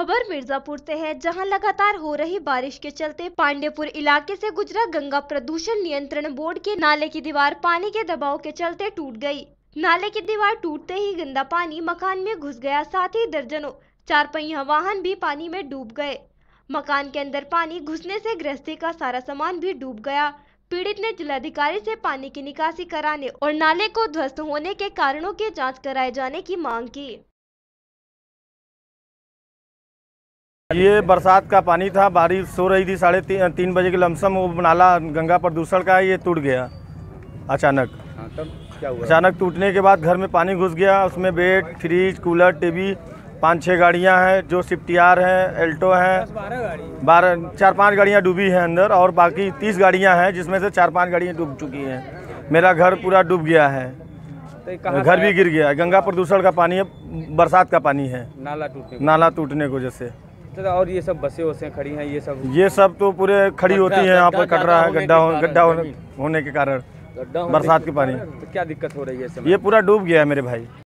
खबर मिर्जापुर से है जहां लगातार हो रही बारिश के चलते पांडेपुर इलाके से गुजरा गंगा प्रदूषण नियंत्रण बोर्ड के नाले की दीवार पानी के दबाव के चलते टूट गई नाले की दीवार टूटते ही गंदा पानी मकान में घुस गया साथ ही दर्जनों चार पहिया वाहन भी पानी में डूब गए मकान के अंदर पानी घुसने से गृहस्थी का सारा सामान भी डूब गया पीड़ित ने जिलाधिकारी से पानी की निकासी कराने और नाले को ध्वस्त होने के कारणों की जांच कराए जाने की मांग की ये बरसात का पानी था बारिश हो रही थी साढ़े ती, तीन बजे के लमसम वो नाला गंगा प्रदूषण का है ये टूट गया अचानक हाँ, अचानक टूटने के बाद घर में पानी घुस गया उसमें बेड फ्रिज कूलर टीवी पाँच छः गाड़ियाँ हैं जो सिफ्टी आर हैं एल्टो हैं बारह चार पाँच गाड़ियाँ डूबी हैं अंदर और बाकी तीस गाड़ियाँ हैं जिसमें से चार पाँच गाड़ियाँ डूब चुकी हैं मेरा घर पूरा डूब गया है तो घर भी गिर गया गंगा प्रदूषण का पानी है बरसात का पानी है नाला टूटने नाला टूटने को जैसे तो और ये सब बसें वसें खड़ी हैं ये सब ये सब तो पूरे खड़ी होती है यहाँ पर कटरा है गड्ढा गड्ढा होने के कारण बरसात के पानी तो क्या दिक्कत हो रही है ये पूरा डूब गया है मेरे भाई